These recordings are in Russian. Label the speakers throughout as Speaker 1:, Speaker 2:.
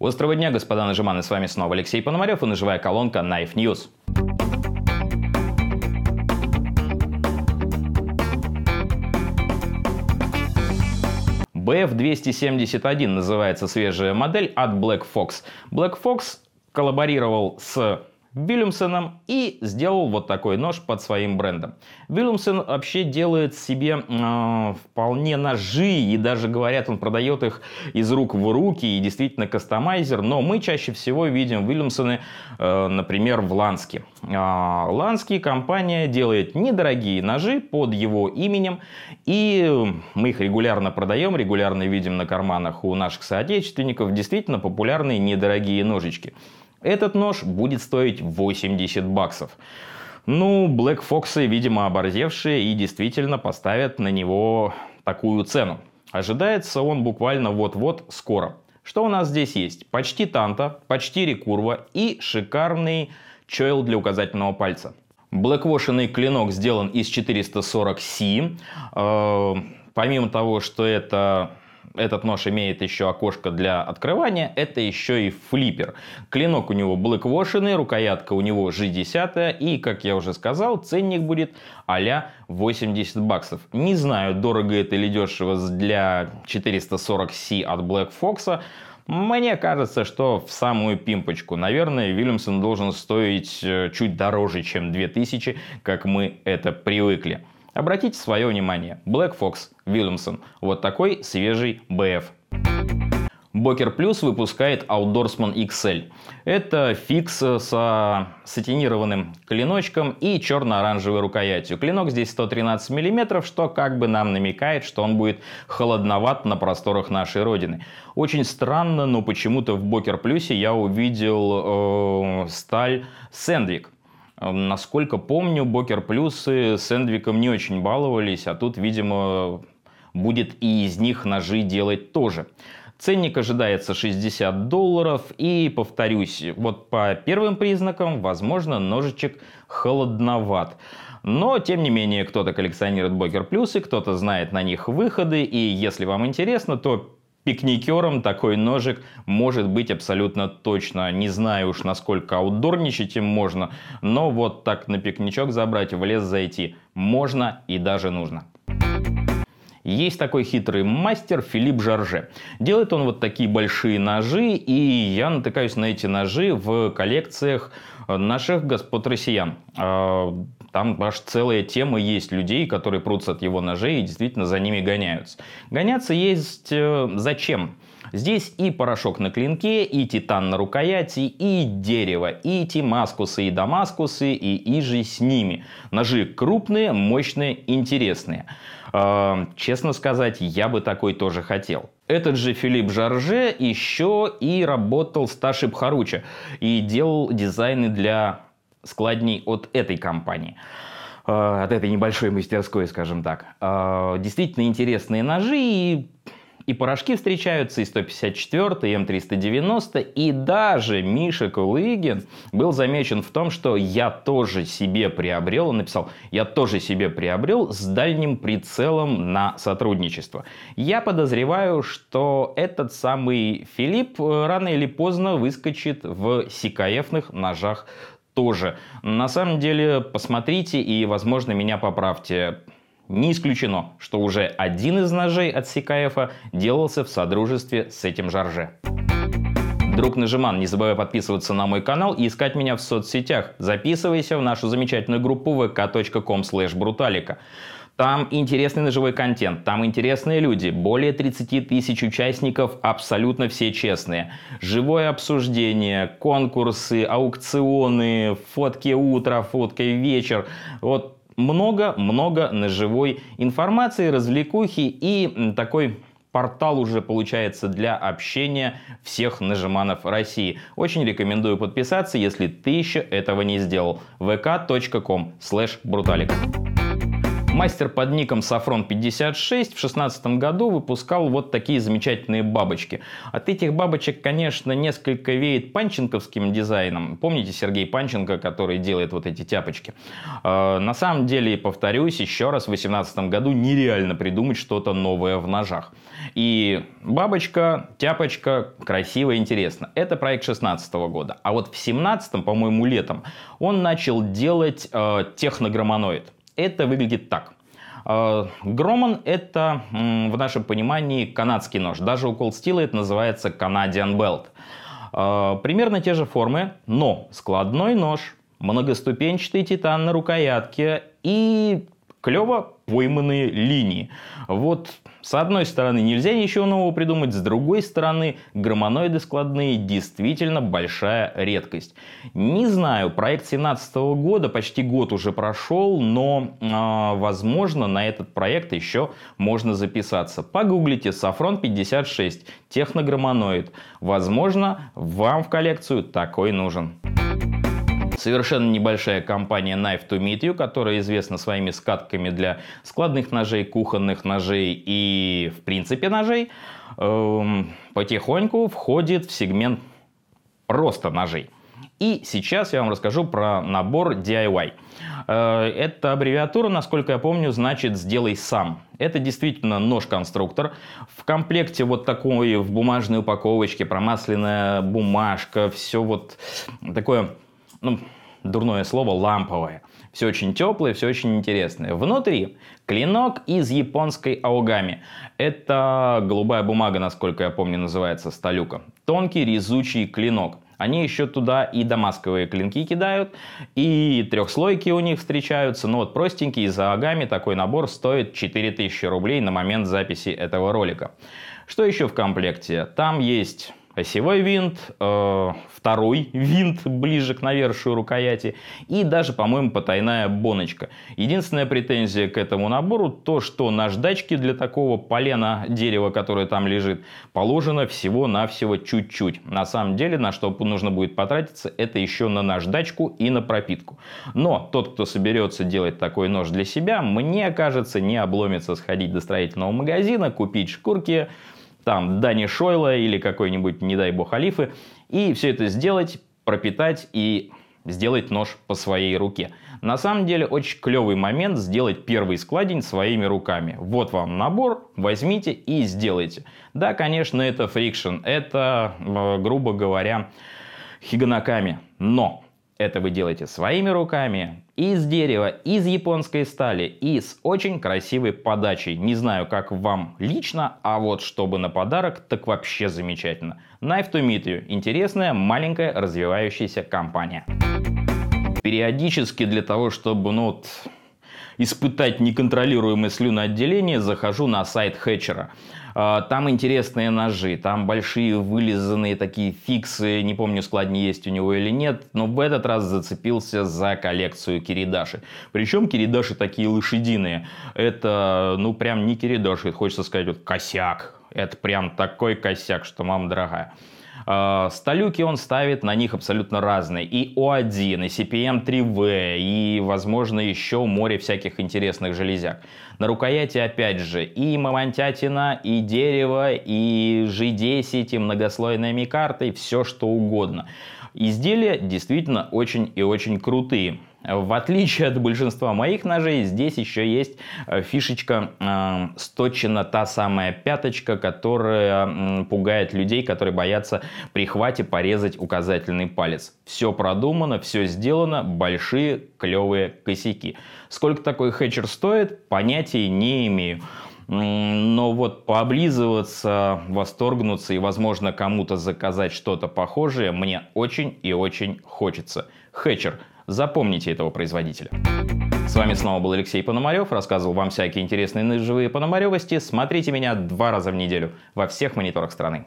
Speaker 1: Острого дня, господа нажиманы, с вами снова Алексей Пономарев и наживая колонка Knife News. BF-271 называется свежая модель от Black Fox. Black Fox коллаборировал с Вильямсоном и сделал вот такой нож под своим брендом. Вильямсон вообще делает себе э, вполне ножи и даже говорят, он продает их из рук в руки и действительно кастомайзер, но мы чаще всего видим Вильямсоны, э, например, в Ланске. Э, Лански компания делает недорогие ножи под его именем и мы их регулярно продаем, регулярно видим на карманах у наших соотечественников действительно популярные недорогие ножички. Этот нож будет стоить 80 баксов. Ну, Black Fox, видимо, оборзевшие и действительно поставят на него такую цену. Ожидается он буквально вот-вот скоро. Что у нас здесь есть? Почти танта, почти рекурва и шикарный чойл для указательного пальца. Блэквошенный клинок сделан из 440C. Э, помимо того, что это этот нож имеет еще окошко для открывания, это еще и флиппер. Клинок у него блэквошенный, рукоятка у него G10, и, как я уже сказал, ценник будет а 80 баксов. Не знаю, дорого это или дешево для 440C от Black Fox, мне кажется, что в самую пимпочку. Наверное, Вильямсон должен стоить э, чуть дороже, чем 2000, как мы это привыкли. Обратите свое внимание. Black Fox, Williamson. Вот такой свежий BF. Boker Plus выпускает Outdoorsman XL. Это фикс со сатинированным клиночком и черно-оранжевой рукоятью. Клинок здесь 113 мм, что как бы нам намекает, что он будет холодноват на просторах нашей родины. Очень странно, но почему-то в Boker Плюсе я увидел э, сталь Сендвик. Э, насколько помню, Бокер Плюсы с Эндвиком не очень баловались, а тут, видимо, будет и из них ножи делать тоже. Ценник ожидается 60 долларов и, повторюсь, вот по первым признакам, возможно, ножичек холодноват. Но, тем не менее, кто-то коллекционирует Бокер Плюсы, кто-то знает на них выходы, и если вам интересно, то пикникером такой ножик может быть абсолютно точно. Не знаю уж, насколько аутдорничать им можно, но вот так на пикничок забрать, в лес зайти можно и даже нужно. Есть такой хитрый мастер Филипп Жарже. Делает он вот такие большие ножи, и я натыкаюсь на эти ножи в коллекциях наших господ россиян. А, там аж целая тема есть людей, которые прутся от его ножей и действительно за ними гоняются. Гоняться есть э, зачем? Здесь и порошок на клинке, и титан на рукояти, и дерево, и тимаскусы, и дамаскусы, и ижи с ними. Ножи крупные, мощные, интересные. Э, честно сказать, я бы такой тоже хотел. Этот же Филипп Жарже еще и работал с Ташиб Харуча и делал дизайны для складней от этой компании а, от этой небольшой мастерской, скажем так. А, действительно интересные ножи и и порошки встречаются, и 154, и М390, эм и даже Миша Кулыгин был замечен в том, что я тоже себе приобрел, он написал, я тоже себе приобрел с дальним прицелом на сотрудничество. Я подозреваю, что этот самый Филипп э, рано или поздно выскочит в СКФных ножах тоже. На самом деле, посмотрите и, возможно, меня поправьте. Не исключено, что уже один из ножей от Сикаефа делался в содружестве с этим Жарже. Друг Нажиман, не забывай подписываться на мой канал и искать меня в соцсетях. Записывайся в нашу замечательную группу vk.com бруталика. Там интересный ножевой контент, там интересные люди, более 30 тысяч участников, абсолютно все честные. Живое обсуждение, конкурсы, аукционы, фотки утра, фотки вечер. Вот много-много ножевой информации, развлекухи и такой портал уже получается для общения всех нажиманов России. Очень рекомендую подписаться, если ты еще этого не сделал. vk.com slash бруталик. Мастер под ником Сафрон56 в 16 году выпускал вот такие замечательные бабочки. От этих бабочек, конечно, несколько веет панченковским дизайном. Помните Сергей Панченко, который делает вот эти тяпочки? А, на самом деле, повторюсь еще раз, в 18 году нереально придумать что-то новое в ножах. И бабочка, тяпочка, красиво, интересно. Это проект 16 года. А вот в 17 по-моему, летом, он начал делать э, технограмманоид. Это выглядит так. Э, Громан – это, в нашем понимании, канадский нож. Даже у Cold Steel это называется Canadian Belt. Э, примерно те же формы, но складной нож, многоступенчатый титан на рукоятке и клево пойманные линии. Вот с одной стороны нельзя ничего нового придумать, с другой стороны громаноиды складные действительно большая редкость. Не знаю, проект 2017 года почти год уже прошел, но э, возможно на этот проект еще можно записаться. Погуглите Сафрон 56 техногроманоид. Возможно, вам в коллекцию такой нужен. Совершенно небольшая компания Knife to Meet You, которая известна своими скатками для складных ножей, кухонных ножей и, в принципе, ножей, эм, потихоньку входит в сегмент роста ножей. И сейчас я вам расскажу про набор DIY. Э, эта аббревиатура, насколько я помню, значит «сделай сам». Это действительно нож-конструктор. В комплекте вот такой в бумажной упаковочке, промасленная бумажка, все вот такое ну, дурное слово, ламповое. Все очень теплое, все очень интересное. Внутри клинок из японской аугами. Это голубая бумага, насколько я помню, называется столюка. Тонкий резучий клинок. Они еще туда и дамасковые клинки кидают, и трехслойки у них встречаются. Ну вот простенький из аугами такой набор стоит 4000 рублей на момент записи этого ролика. Что еще в комплекте? Там есть осевой винт, э, второй винт ближе к навершию рукояти и даже, по-моему, потайная боночка. Единственная претензия к этому набору то, что наждачки для такого полена дерева, которое там лежит, положено всего-навсего чуть-чуть. На самом деле, на что нужно будет потратиться, это еще на наждачку и на пропитку. Но тот, кто соберется делать такой нож для себя, мне кажется, не обломится сходить до строительного магазина, купить шкурки, там Дани Шойла или какой-нибудь, не дай бог, Алифы, и все это сделать, пропитать и сделать нож по своей руке. На самом деле очень клевый момент сделать первый складень своими руками. Вот вам набор, возьмите и сделайте. Да, конечно, это фрикшн, это, грубо говоря, хиганаками, но это вы делаете своими руками, из дерева, из японской стали и с очень красивой подачей. Не знаю, как вам лично, а вот чтобы на подарок, так вообще замечательно. Knife to Meet You – интересная, маленькая, развивающаяся компания. Периодически для того, чтобы, ну вот, испытать неконтролируемое слюноотделение, захожу на сайт Хэтчера. А, там интересные ножи, там большие вылизанные такие фиксы, не помню, складни есть у него или нет, но в этот раз зацепился за коллекцию Киридаши. Причем Киридаши такие лошадиные. Это, ну, прям не Киридаши, хочется сказать, вот косяк. Это прям такой косяк, что мама дорогая. Э, столюки он ставит на них абсолютно разные. И О1, и CPM-3V, эм и, возможно, еще море всяких интересных железяк. На рукояти, опять же, и мамонтятина, и дерево, и G10, и многослойная микарта, и все что угодно. Изделия действительно очень и очень крутые. В отличие от большинства моих ножей, здесь еще есть э, фишечка, э, сточена та самая пяточка, которая э, пугает людей, которые боятся при хвате порезать указательный палец. Все продумано, все сделано, большие клевые косяки. Сколько такой хэтчер стоит, понятия не имею. Но вот пооблизываться, восторгнуться и, возможно, кому-то заказать что-то похожее мне очень и очень хочется. Хэтчер Запомните этого производителя. С вами снова был Алексей Пономарев. Рассказывал вам всякие интересные ножевые пономаревости. Смотрите меня два раза в неделю во всех мониторах страны.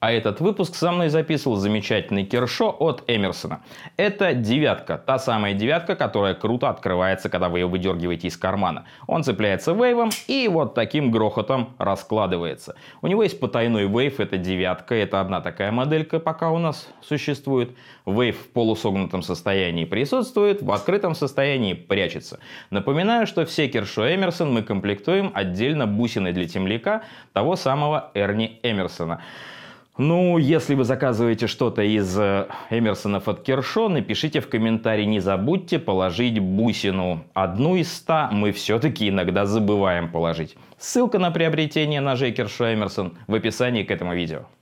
Speaker 1: А этот выпуск со мной записывал замечательный Кершо от Эмерсона. Это девятка, та самая девятка, которая круто открывается, когда вы ее выдергиваете из кармана. Он цепляется вейвом и вот таким грохотом раскладывается. У него есть потайной вейв, это девятка, это одна такая моделька пока у нас существует. Вейв в полусогнутом состоянии присутствует, в открытом состоянии прячется. Напоминаю, что все Кершо Эмерсон мы комплектуем отдельно бусиной для темляка того самого Эрни Эмерсона. Ну, если вы заказываете что-то из э, Эмерсона от Кершона, пишите в комментарии, не забудьте положить бусину. Одну из ста мы все-таки иногда забываем положить. Ссылка на приобретение ножей Кершо Эмерсон в описании к этому видео.